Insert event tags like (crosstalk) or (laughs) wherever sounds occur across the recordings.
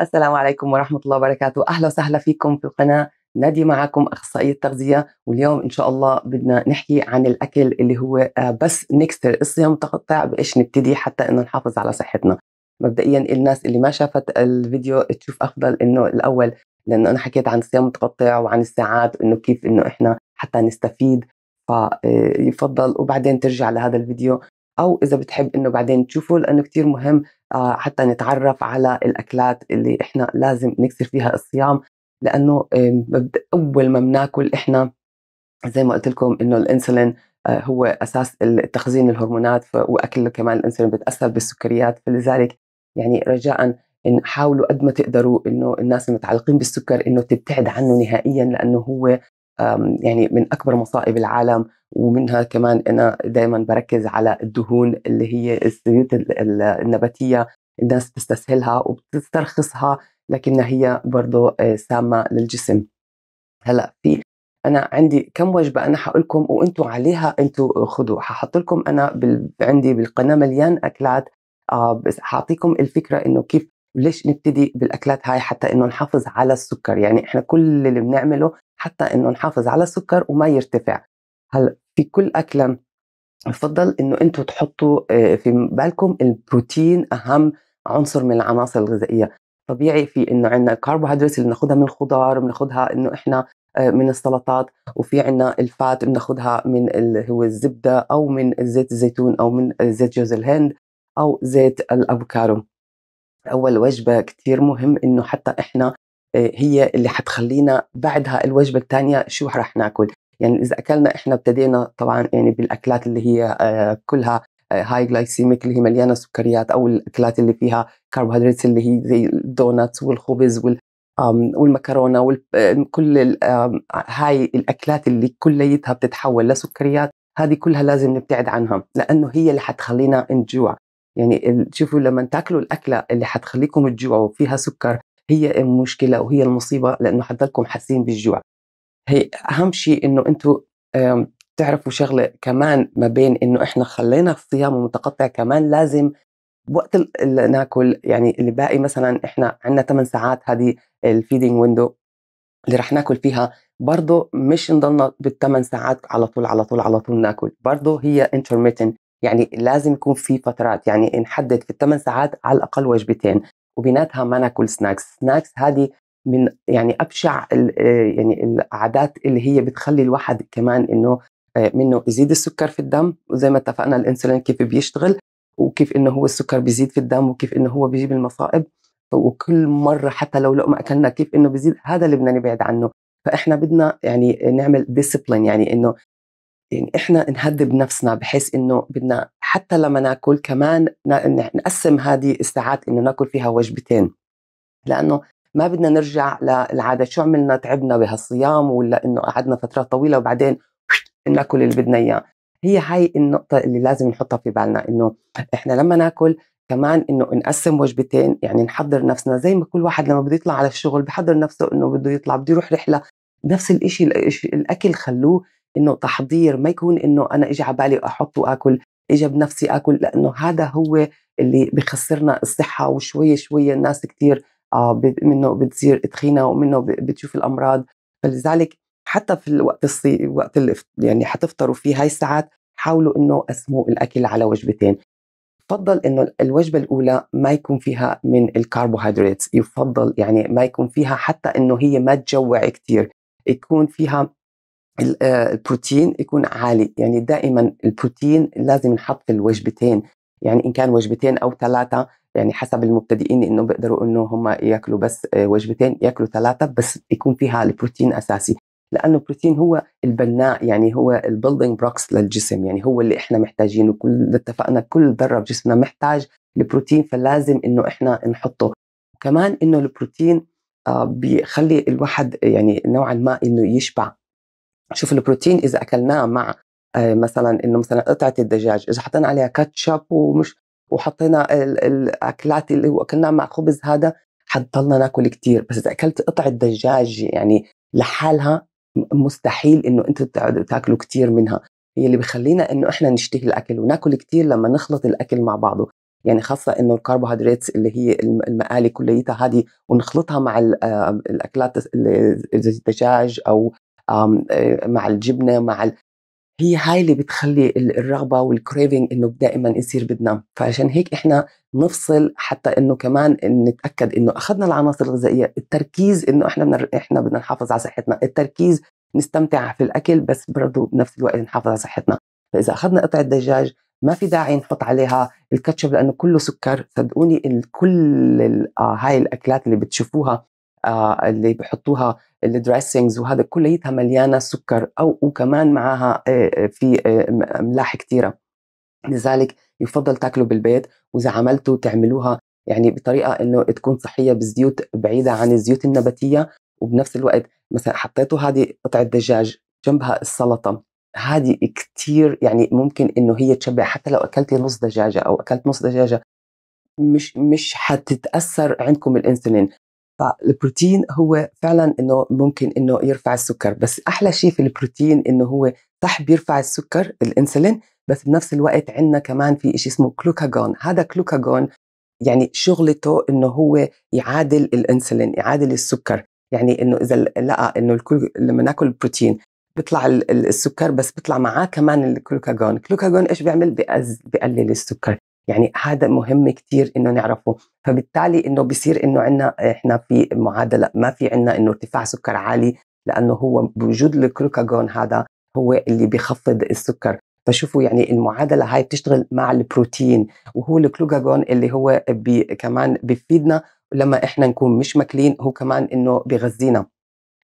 السلام عليكم ورحمة الله وبركاته أهلا وسهلا فيكم في القناة نادي معكم أخصائية تغذية واليوم إن شاء الله بدنا نحكي عن الأكل اللي هو آه، بس نكسر الصيام متقطع بإيش نبتدي حتى إنه نحافظ على صحتنا مبدئيا الناس اللي ما شافت الفيديو تشوف أفضل إنه الأول لأنه أنا حكيت عن الصيام المتقطع وعن الساعات إنه كيف إنه إحنا حتى نستفيد فيفضل آه، وبعدين ترجع لهذا الفيديو أو إذا بتحب إنه بعدين تشوفه لأنه كتير مهم آه، حتى نتعرف على الاكلات اللي احنا لازم نكسر فيها الصيام لانه اول ما بناكل احنا زي ما قلت لكم انه الانسولين آه، هو اساس تخزين الهرمونات واكل كمان الانسولين بتاثر بالسكريات فلذلك يعني رجاء إن حاولوا قد ما تقدروا انه الناس المتعلقين بالسكر انه تبتعد عنه نهائيا لانه هو يعني من اكبر مصائب العالم ومنها كمان انا دائما بركز على الدهون اللي هي الزيوت النباتيه الناس بتستسهلها وبتسترخصها لكنها هي برضه آه، سامه للجسم هلا في انا عندي كم وجبه انا حقولكم لكم وانتم عليها انتم خذوا ححط لكم انا بال... عندي بالقناه مليان اكلات آه، بس حاعطيكم الفكره انه كيف ليش نبتدي بالاكلات هاي حتى انه نحافظ على السكر يعني احنا كل اللي بنعمله حتى انه نحافظ على السكر وما يرتفع هلا في كل اكله بفضل انه انتم تحطوا آه، في بالكم البروتين اهم عنصر من العناصر الغذائيه طبيعي في انه عندنا الكربوهيدرات اللي بناخذها من الخضار بناخذها انه احنا آه، من السلطات وفي عندنا الفات بناخذها من اللي هو الزبده او من زيت الزيتون او من زيت جوز الهند او زيت الافوكادو اول وجبه كثير مهم انه حتى احنا آه، هي اللي حتخلينا بعدها الوجبه الثانيه شو رح ناكل يعني اذا اكلنا احنا ابتدينا طبعا يعني بالاكلات اللي هي آه، كلها هاي آه، جلايسيميك اللي هي مليانه سكريات او الاكلات اللي فيها كربوهيدرات اللي هي زي الدونات والخبز وال والمكرونه وكل هاي الاكلات اللي كليتها بتتحول لسكريات هذه كلها لازم نبتعد عنها لانه هي اللي حتخلينا نجوع يعني شوفوا لما تاكلوا الاكله اللي حتخليكم تجوعوا فيها سكر هي المشكله وهي المصيبه لانه حتضلكم حاسين بالجوع هي اهم شيء انه انتم تعرفوا شغله كمان ما بين انه احنا خلينا الصيام المتقطع كمان لازم وقت اللي ناكل يعني اللي باقي مثلا احنا عندنا 8 ساعات هذه الفيدنج ويندو اللي رح ناكل فيها برضه مش نضلنا بالثمان ساعات على طول على طول على طول ناكل برضه هي انترميتنت يعني لازم يكون في فترات يعني نحدد في الثمان ساعات على الاقل وجبتين وبيناتها ما ناكل سناكس سناكس هذه من يعني ابشع آه، يعني العادات اللي هي بتخلي الواحد كمان انه آه، منه يزيد السكر في الدم وزي ما اتفقنا الانسولين كيف بيشتغل وكيف انه هو السكر بيزيد في الدم وكيف انه هو بيجيب المصائب وكل مره حتى لو لقمه اكلنا كيف انه بيزيد هذا اللي بدنا نبعد عنه فاحنا بدنا يعني نعمل ديسبلين يعني انه يعني احنا نهذب نفسنا بحيث انه بدنا حتى لما ناكل كمان نقسم هذه الساعات انه ناكل فيها وجبتين لانه ما بدنا نرجع للعاده شو عملنا تعبنا بهالصيام ولا انه قعدنا فترات طويله وبعدين ناكل اللي بدنا اياه هي هاي النقطه اللي لازم نحطها في بالنا انه احنا لما ناكل كمان انه نقسم وجبتين يعني نحضر نفسنا زي ما كل واحد لما بده يطلع على الشغل بحضر نفسه انه بده يطلع بده يروح رحله نفس الشيء الاكل خلوه انه تحضير ما يكون انه انا اجى على بالي احط واكل اجى بنفسي اكل لانه هذا هو اللي بخسرنا الصحه وشوي شوي الناس كثير آه، منه بتصير تخينه ومنه بتشوف الامراض فلذلك حتى في الوقت الصي وقت يعني حتفطروا فيه هاي الساعات حاولوا انه قسموا الاكل على وجبتين يفضل انه الوجبه الاولى ما يكون فيها من الكربوهيدرات يفضل يعني ما يكون فيها حتى انه هي ما تجوع كثير يكون فيها آه، البروتين يكون عالي يعني دائما البروتين لازم نحط في الوجبتين يعني ان كان وجبتين او ثلاثه يعني حسب المبتدئين انه بيقدروا انه هم ياكلوا بس آه، وجبتين ياكلوا ثلاثه بس يكون فيها البروتين اساسي لانه البروتين هو البناء يعني هو البيلدينج بلوكس للجسم يعني هو اللي احنا محتاجينه كل اتفقنا كل ذره بجسمنا محتاج البروتين فلازم انه احنا نحطه كمان انه البروتين آه، بيخلي الواحد يعني نوعا ما انه يشبع شوف البروتين اذا اكلناه مع آه، مثلا انه مثلا قطعه الدجاج اذا حطينا عليها كاتشب ومش وحطينا الاكلات اللي اكلناها مع خبز هذا حتضلنا ناكل كتير بس اذا اكلت قطعه دجاج يعني لحالها مستحيل انه انت تاكلوا كتير منها هي اللي بخلينا انه احنا نشتهي الاكل وناكل كتير لما نخلط الاكل مع بعضه يعني خاصة انه الكربوهيدرات اللي هي المقالي كليتها هذه ونخلطها مع آه، الاكلات الدجاج او آه، مع الجبنه مع ال... هي هاي اللي بتخلي الرغبه والكريفنج انه دائما يصير بدنا فعشان هيك احنا نفصل حتى انه كمان إن نتاكد انه اخذنا العناصر الغذائيه التركيز انه احنا بنر... احنا بدنا نحافظ على صحتنا التركيز نستمتع في الاكل بس برضه بنفس الوقت نحافظ على صحتنا فاذا اخذنا قطعه دجاج ما في داعي نحط عليها الكاتشب لانه كله سكر صدقوني كل آه، هاي الاكلات اللي بتشوفوها آه، اللي بحطوها الدريسنجز وهذا كليتها مليانه سكر او وكمان معها آه، آه، في املاح كثيره لذلك يفضل تاكلوا بالبيت واذا عملتوا تعملوها يعني بطريقه انه تكون صحيه بزيوت بعيده عن الزيوت النباتيه وبنفس الوقت مثلا حطيتوا هذه قطعه دجاج جنبها السلطه هذه كثير يعني ممكن انه هي تشبع حتى لو اكلتي نص دجاجه او اكلت نص دجاجه مش مش حتتاثر عندكم الانسولين فالبروتين هو فعلا انه ممكن انه يرفع السكر بس احلى شيء في البروتين انه هو صح بيرفع السكر الانسولين بس بنفس الوقت عندنا كمان في شيء اسمه كلوكاجون هذا كلوكاجون يعني شغلته انه هو يعادل الانسولين يعادل السكر يعني انه اذا لقى انه الكل لما ناكل بروتين بيطلع السكر بس بيطلع معاه كمان الكلوكاجون كلوكاجون ايش بيعمل بيقلل السكر يعني هذا مهم كثير انه نعرفه فبالتالي انه بصير انه عندنا احنا في معادله ما في عندنا انه ارتفاع سكر عالي لانه هو بوجود الكلوكاجون هذا هو اللي بيخفض السكر فشوفوا يعني المعادله هاي بتشتغل مع البروتين وهو الكلوكاجون اللي هو بي كمان بيفيدنا لما احنا نكون مش ماكلين هو كمان انه بيغذينا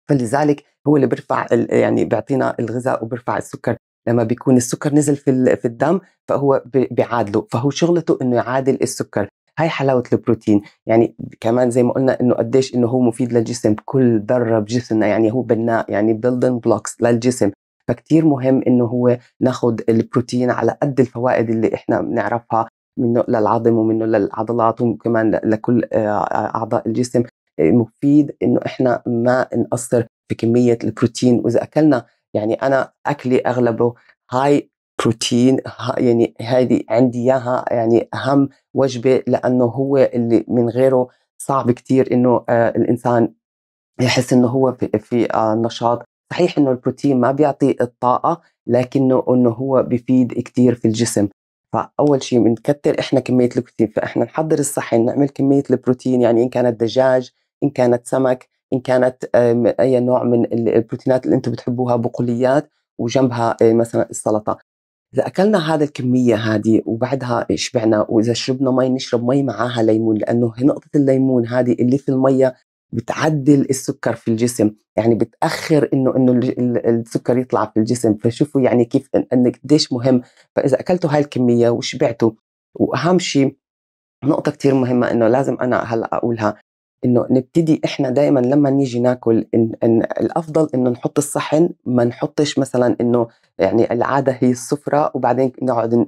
فلذلك هو اللي بيرفع يعني بيعطينا الغذاء وبيرفع السكر لما بيكون السكر نزل في في الدم فهو بيعادله فهو شغلته انه يعادل السكر هاي حلاوه البروتين يعني كمان زي ما قلنا انه قديش انه هو مفيد للجسم كل ذره بجسمنا يعني هو بناء يعني بيلدن بلوكس للجسم فكتير مهم انه هو ناخذ البروتين على قد الفوائد اللي احنا بنعرفها منه للعظم ومنه للعضلات وكمان لكل آه، آه، اعضاء الجسم مفيد انه احنا ما نقصر بكميه البروتين واذا اكلنا يعني انا اكلي اغلبه هاي بروتين يعني هذه عندي اياها يعني اهم وجبه لانه هو اللي من غيره صعب كثير انه آه الانسان يحس انه هو في, في آه نشاط صحيح انه البروتين ما بيعطي الطاقه لكنه انه هو بفيد كثير في الجسم فاول شيء بنكثر احنا كميه البروتين فاحنا نحضر الصحن نعمل كميه البروتين يعني ان كانت دجاج ان كانت سمك ان كانت اي نوع من البروتينات اللي انتم بتحبوها بقوليات وجنبها آه، مثلا السلطه اذا اكلنا هذا الكميه هذه وبعدها شبعنا واذا شربنا مي نشرب مي معاها ليمون لانه نقطه الليمون هذه اللي في الميه بتعدل السكر في الجسم يعني بتاخر انه انه السكر يطلع في الجسم فشوفوا يعني كيف ان قديش مهم فاذا اكلتوا هاي الكميه وشبعتوا واهم شيء نقطة كثير مهمة إنه لازم أنا هلا أقولها انه نبتدي احنا دائما لما نيجي ناكل إن إن الافضل انه نحط الصحن ما نحطش مثلا انه يعني العاده هي السفره وبعدين نقعد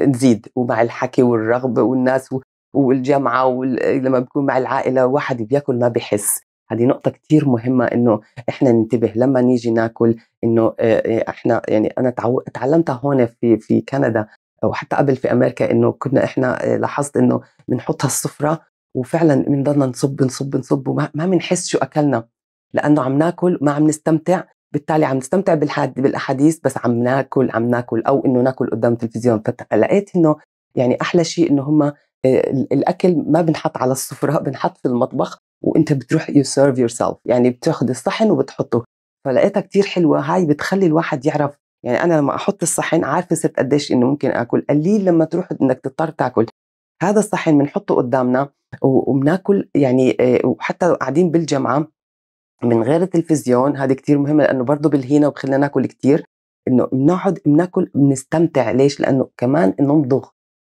نزيد ومع الحكي والرغبه والناس والجامعه ولما بكون مع العائله واحد بياكل ما بحس هذه نقطة كثير مهمة إنه إحنا ننتبه لما نيجي ناكل إنه آه، آه، إحنا يعني أنا تعلمتها هون في في كندا وحتى قبل في أمريكا إنه كنا إحنا آه، لاحظت إنه بنحطها السفره وفعلا بنضلنا نصب نصب نصب وما ما شو اكلنا لانه عم ناكل ما عم نستمتع بالتالي عم نستمتع بالاحاديث بس عم ناكل عم ناكل او انه ناكل قدام تلفزيون فلقيت انه يعني احلى شيء انه هم آه، الاكل ما بنحط على السفره (laughs) بنحط في المطبخ وانت بتروح يو سيرف يور سيلف يعني بتاخذ الصحن وبتحطه فلقيتها كثير حلوه هاي بتخلي الواحد يعرف يعني انا لما احط الصحن عارفه صرت قديش انه ممكن اكل قليل لما تروح انك تضطر تاكل هذا الصحن بنحطه قدامنا وبناكل يعني آه، وحتى قاعدين بالجمعه من غير التلفزيون هذه كتير مهمه لانه برضه بلهينا وبخلينا ناكل كتير انه بنقعد بناكل بنستمتع ليش لانه كمان نمضغ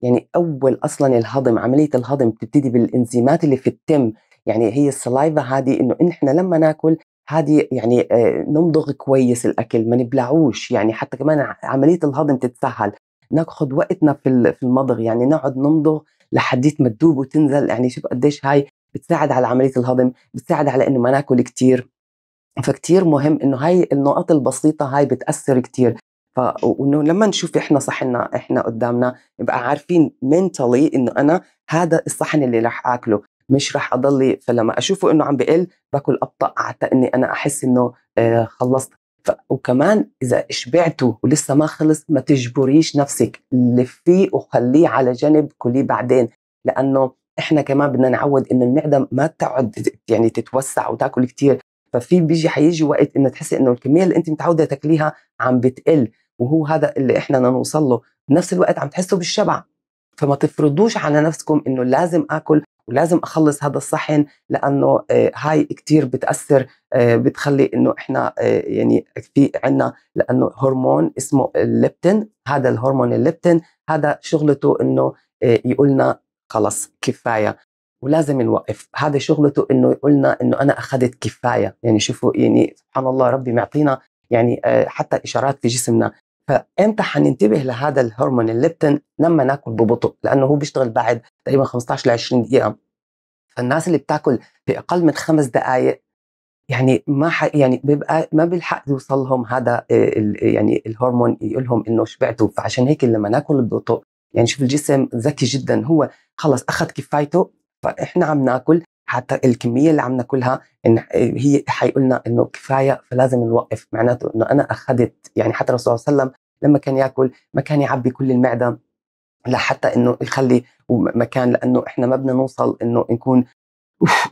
يعني اول اصلا الهضم عمليه الهضم بتبتدي بالانزيمات اللي في التم يعني هي السلايفا هذه انه نحن لما ناكل هذه يعني آه، نمضغ كويس الاكل ما نبلعوش يعني حتى كمان عمليه الهضم تتسهل ناخذ وقتنا في في المضغ يعني نقعد نمضغ لحديت ما تدوب وتنزل يعني شوف قديش هاي بتساعد على عمليه الهضم بتساعد على انه ما ناكل كثير فكتير مهم انه هاي النقاط البسيطه هاي بتاثر كثير ف وانه لما نشوف احنا صحنا احنا قدامنا نبقى عارفين منتلي انه انا هذا الصحن اللي راح اكله مش راح اضلي فلما اشوفه انه عم بقل باكل ابطا حتى اني انا احس انه آه خلصت وكمان اذا شبعتوا ولسه ما خلص ما تجبريش نفسك لفيه وخليه على جنب كليه بعدين لانه احنا كمان بدنا نعود انه المعده ما تقعد يعني تتوسع وتاكل كثير ففي بيجي حيجي وقت انه تحسي انه الكميه اللي انت متعوده تاكليها عم بتقل وهو هذا اللي احنا بدنا نوصل له بنفس الوقت عم تحسوا بالشبع فما تفرضوش على نفسكم انه لازم اكل ولازم اخلص هذا الصحن لانه آه، هاي كثير بتاثر آه، بتخلي انه احنا آه، يعني في عندنا لانه هرمون اسمه الليبتين هذا الهرمون الليبتين هذا شغلته انه يقولنا خلص كفايه ولازم نوقف هذا شغلته انه يقولنا انه انا اخذت كفايه يعني شوفوا يعني سبحان الله ربي معطينا يعني حتى اشارات في جسمنا فامتى حننتبه لهذا الهرمون الليبتين لما ناكل ببطء لانه هو بيشتغل بعد تقريبا 15 ل 20 دقيقه فالناس اللي بتاكل في اقل من خمس دقائق يعني ما ح... يعني بيبقى ما بيلحق يوصلهم هذا آه، ال... يعني الهرمون يقول لهم انه شبعتوا فعشان هيك لما ناكل ببطء يعني شوف الجسم ذكي جدا هو خلص اخذ كفايته فاحنا عم ناكل حتى الكميه اللي عم ناكلها إن هي حيقول لنا انه كفايه فلازم نوقف معناته انه انا اخذت يعني حتى الرسول صلى الله عليه وسلم لما كان ياكل ما كان يعبي كل المعده لحتى انه يخلي مكان لانه احنا ما بدنا نوصل انه نكون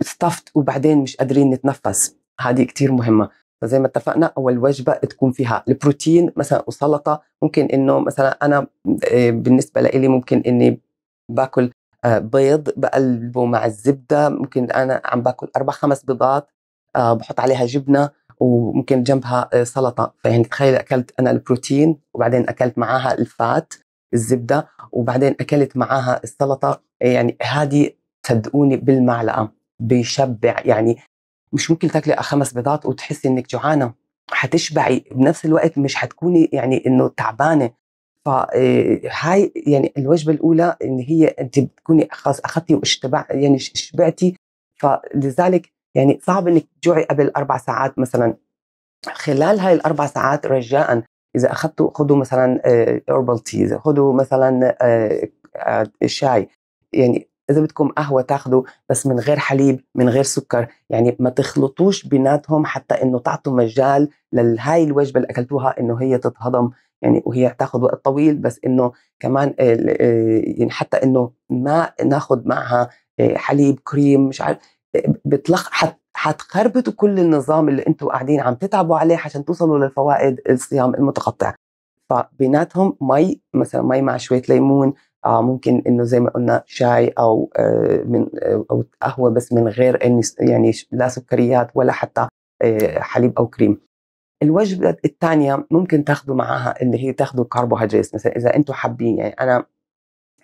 استفت وبعدين مش قادرين نتنفس هذه كتير مهمه فزي ما اتفقنا اول وجبه تكون فيها البروتين مثلا وسلطه ممكن انه مثلا انا آه، بالنسبه لي ممكن اني باكل آه، بيض بقلبه مع الزبده ممكن انا عم باكل اربع خمس بيضات آه، بحط عليها جبنه وممكن جنبها آه، سلطه فيعني تخيل اكلت انا البروتين وبعدين اكلت معاها الفات الزبده وبعدين اكلت معاها السلطه يعني هذه صدقوني بالمعلقه بيشبع يعني مش ممكن تاكلي خمس بيضات وتحسي انك جوعانه حتشبعي بنفس الوقت مش حتكوني يعني انه تعبانه فهاي آه، يعني الوجبه الاولى ان هي انت بتكوني خلاص اخذتي واشتبع يعني شبعتي فلذلك يعني صعب انك تجوعي قبل اربع ساعات مثلا خلال هاي الاربع ساعات رجاء اذا اخذتوا خذوا مثلا اوربل آه، تيز خذوا مثلا آه، شاي يعني اذا بدكم قهوه تاخذوا بس من غير حليب من غير سكر يعني ما تخلطوش بيناتهم حتى انه تعطوا مجال لهاي الوجبه اللي اكلتوها انه هي تتهضم يعني وهي تاخذ وقت طويل بس انه كمان آه، آه، يعني حتى انه ما ناخذ معها آه، حليب كريم مش عارف بتلخ حتخربطوا كل النظام اللي انتم قاعدين عم تتعبوا عليه عشان توصلوا للفوائد الصيام المتقطع فبيناتهم مي مثلا مي مع شويه ليمون آه ممكن انه زي ما قلنا شاي او آه من آه او قهوه بس من غير يعني لا سكريات ولا حتى آه حليب او كريم الوجبه الثانيه ممكن تاخذوا معاها اللي هي تاخذوا الكربوهيدرات مثلا اذا انتم حابين يعني انا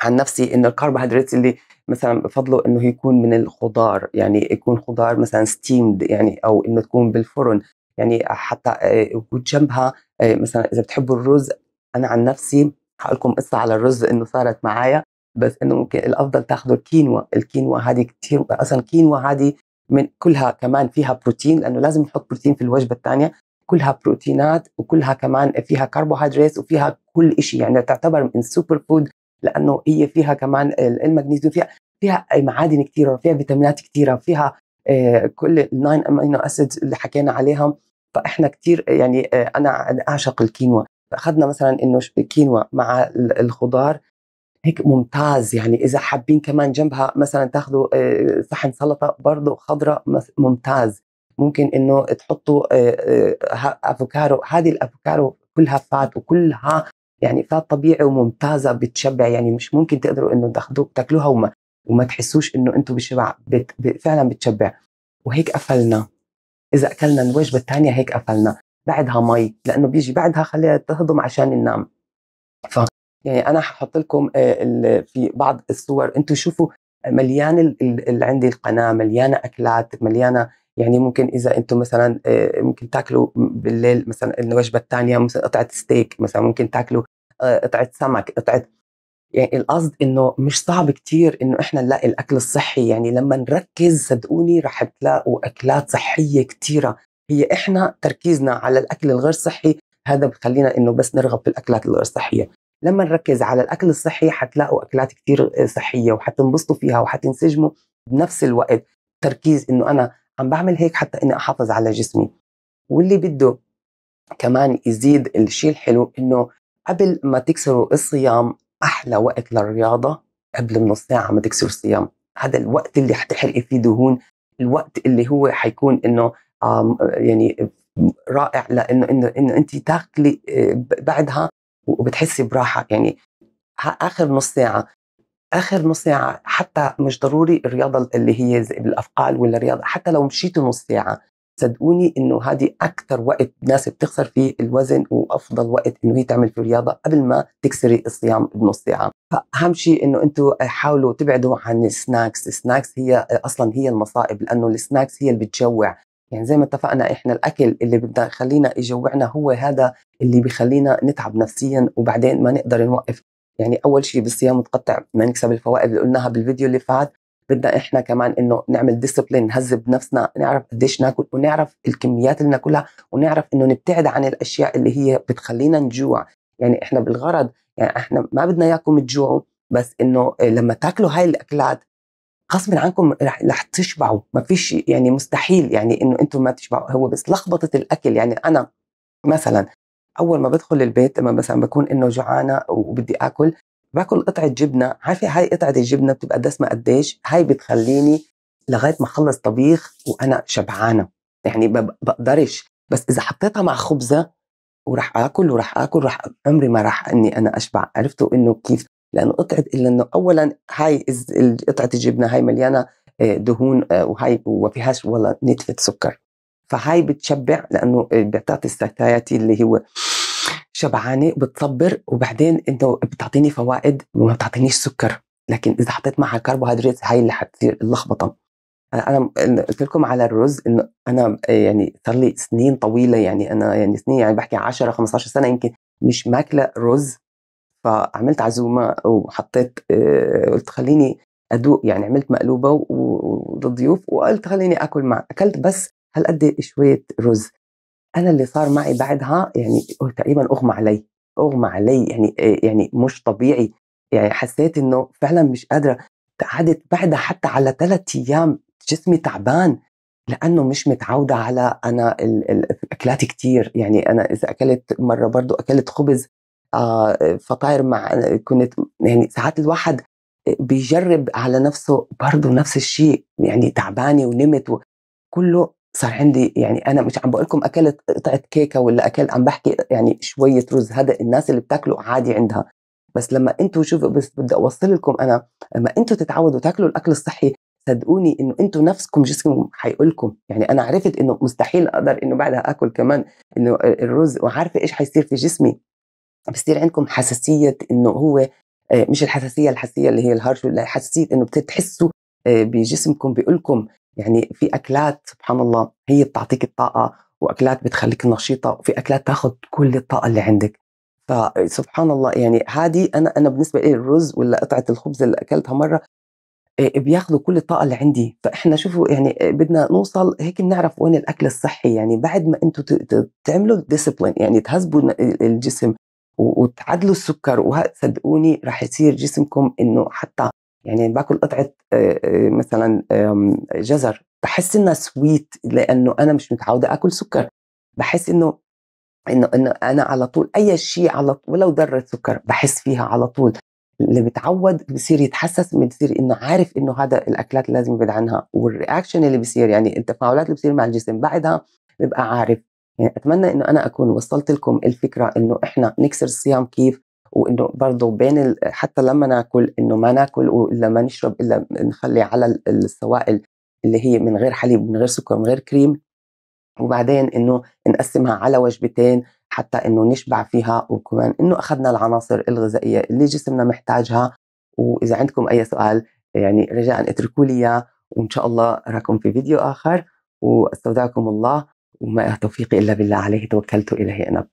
عن نفسي انه الكربوهيدرات اللي مثلا بفضله انه يكون من الخضار يعني يكون خضار مثلا ستيمد يعني او انه تكون بالفرن يعني حتى آه، وجنبها آه، مثلا اذا بتحبوا الرز انا عن نفسي حأقول لكم قصه على الرز انه صارت معايا بس انه ممكن الافضل تاخذوا الكينوا الكينوا هذه كثير اصلا الكينوا هذه من كلها كمان فيها بروتين لانه لازم نحط بروتين في الوجبه الثانيه كلها بروتينات وكلها كمان فيها كربوهيدرات وفيها كل شيء يعني تعتبر من سوبر فود لانه هي فيها كمان المغنيسيوم فيها فيها معادن كثيره وفيها فيتامينات كثيره وفيها آه، كل الناين امينو اسيد اللي حكينا عليهم فاحنا كثير يعني آه، انا اعشق الكينوا فاخذنا مثلا انه الكينوا مع الخضار هيك ممتاز يعني اذا حابين كمان جنبها مثلا تاخذوا آه، صحن سلطه برضه خضراء ممتاز ممكن انه تحطوا آه، آه، افوكادو هذه الافوكادو كلها فات وكلها يعني فات طبيعي وممتازه بتشبع يعني مش ممكن تقدروا انه تاخذوا تاكلوها وما وما تحسوش انه انتم بالشبع بت فعلا بتشبع وهيك قفلنا اذا اكلنا الوجبه الثانيه هيك قفلنا بعدها مي لانه بيجي بعدها خليها تهضم عشان ننام ف يعني انا ححط لكم آه، في بعض الصور انتم شوفوا مليان اللي عندي القناه مليانه اكلات مليانه يعني ممكن اذا انتم مثلا آه، ممكن تاكلوا بالليل مثلا الوجبه الثانيه مثلا قطعه ستيك مثلا ممكن تاكلوا آه، قطعه سمك قطعه يعني القصد انه مش صعب كتير انه احنا نلاقي الاكل الصحي يعني لما نركز صدقوني رح تلاقوا اكلات صحيه كتيره هي احنا تركيزنا على الاكل الغير صحي هذا بخلينا انه بس نرغب في الاكلات الغير صحيه لما نركز على الاكل الصحي حتلاقوا اكلات كتير آه، صحيه وحتنبسطوا فيها وحتنسجموا بنفس الوقت تركيز انه انا عم بعمل هيك حتى اني احافظ على جسمي واللي بده كمان يزيد الشيء الحلو انه قبل ما تكسروا الصيام احلى وقت للرياضه قبل النص ساعه ما تكسروا الصيام هذا الوقت اللي حتحرقي فيه دهون الوقت اللي هو حيكون انه يعني رائع لانه انه انه انت تاكلي آه، بعدها وبتحسي براحه يعني اخر نص ساعه اخر نص ساعه حتى مش ضروري الرياضه اللي هي بالاثقال ولا الرياضه حتى لو مشيتوا نص ساعه صدقوني انه هذه اكثر وقت ناس بتخسر فيه الوزن وافضل وقت انه هي تعمل في الرياضه قبل ما تكسري الصيام بنص ساعه فاهم شيء انه انتم حاولوا تبعدوا عن السناكس السناكس هي اصلا هي المصائب لانه السناكس هي اللي بتجوع يعني زي ما اتفقنا احنا الاكل اللي بدنا يخلينا يجوعنا هو هذا اللي بخلينا نتعب نفسيا وبعدين ما نقدر نوقف يعني اول شيء بالصيام متقطع ما نكسب الفوائد اللي قلناها بالفيديو اللي فات بدنا احنا كمان انه نعمل ديسبلين نهذب نفسنا نعرف قديش ناكل ونعرف الكميات اللي ناكلها ونعرف انه نبتعد عن الاشياء اللي هي بتخلينا نجوع يعني احنا بالغرض يعني احنا ما بدنا اياكم تجوعوا بس انه لما تاكلوا هاي الاكلات غصبا عنكم رح, رح تشبعوا ما فيش يعني مستحيل يعني انه انتم ما تشبعوا هو بس لخبطه الاكل يعني انا مثلا اول ما بدخل البيت لما مثلا بكون انه جوعانه وبدي اكل باكل قطعه جبنه عارفه هاي قطعه الجبنه بتبقى دسمه قديش هاي بتخليني لغايه ما اخلص طبيخ وانا شبعانه يعني بقدرش بس اذا حطيتها مع خبزه وراح اكل وراح اكل راح عمري ما راح اني انا اشبع عرفتوا انه كيف لانه قطعه لانه اولا هاي قطعه الجبنه هاي مليانه آه، دهون آه، وهي وما فيهاش ولا نتفه سكر فهاي بتشبع لانه بتعطي الساتاياتي اللي هو شبعانه بتصبر وبعدين انت بتعطيني فوائد وما بتعطينيش سكر لكن اذا حطيت معها كربوهيدرات هاي اللي حتصير اللخبطه انا قلت لكم على الرز انه انا يعني صار لي سنين طويله يعني انا يعني سنين يعني بحكي 10 15 سنه يمكن مش ماكله رز فعملت عزومه وحطيت آه، قلت خليني ادوق يعني عملت مقلوبه وضيوف وقلت خليني اكل مع اكلت بس هالقد شويه رز انا اللي صار معي بعدها يعني تقريبا اغمى علي اغمى علي يعني يعني مش طبيعي يعني حسيت انه فعلا مش قادره قعدت بعدها حتى على ثلاث ايام جسمي تعبان لانه مش متعوده على انا الاكلات كتير يعني انا اذا اكلت مره برضو اكلت خبز آه، فطاير مع كنت يعني ساعات الواحد بيجرب على نفسه برضه نفس الشيء يعني تعبانه ونمت كله صار عندي يعني انا مش عم بقول لكم اكلت قطعه كيكه ولا اكلت عم بحكي يعني شويه رز هذا الناس اللي بتاكله عادي عندها بس لما انتم شوفوا بس بدي اوصل لكم انا لما انتم تتعودوا تاكلوا الاكل الصحي صدقوني انه انتم نفسكم جسمكم حيقول لكم يعني انا عرفت انه مستحيل اقدر انه بعدها اكل كمان انه الرز وعارفه ايش حيصير في جسمي بصير عندكم حساسيه انه هو آه، مش الحساسيه الحساسيه اللي هي الهرش ولا حساسيه انه بتحسوا آه، بجسمكم بيقول لكم يعني في اكلات سبحان الله هي بتعطيك الطاقه واكلات بتخليك نشيطه وفي اكلات تاخذ كل الطاقه اللي عندك فسبحان الله يعني هذه انا انا بالنسبه لي الرز ولا قطعه الخبز اللي اكلتها مره آه، بياخذوا كل الطاقه اللي عندي فاحنا شوفوا يعني آه، بدنا نوصل هيك بنعرف وين الاكل الصحي يعني بعد ما انتم تعملوا ديسيبلين يعني تهذبوا الجسم وتعدلوا السكر وصدقوني رح يصير جسمكم انه حتى يعني باكل قطعه آه، آه، مثلا جزر بحس انها سويت لانه انا مش متعوده اكل سكر بحس انه انه انه انا على طول اي شيء على طول ولو ذره سكر بحس فيها على طول اللي بتعود بصير يتحسس بصير انه عارف انه هذا الاكلات اللي لازم يبعد عنها والرياكشن اللي بصير يعني التفاعلات اللي بصير مع الجسم بعدها ببقى عارف يعني اتمنى انه انا اكون وصلت لكم الفكره انه احنا نكسر الصيام كيف وانه برضه بين حتى لما ناكل انه ما ناكل الا ما نشرب الا نخلي على السوائل اللي هي من غير حليب من غير سكر من غير كريم وبعدين انه نقسمها على وجبتين حتى انه نشبع فيها وكمان انه اخذنا العناصر الغذائيه اللي جسمنا محتاجها واذا عندكم اي سؤال يعني رجاء اتركوا لي اياه وان شاء الله اراكم في فيديو اخر واستودعكم الله وما توفيقي الا بالله عليه توكلت اليه انا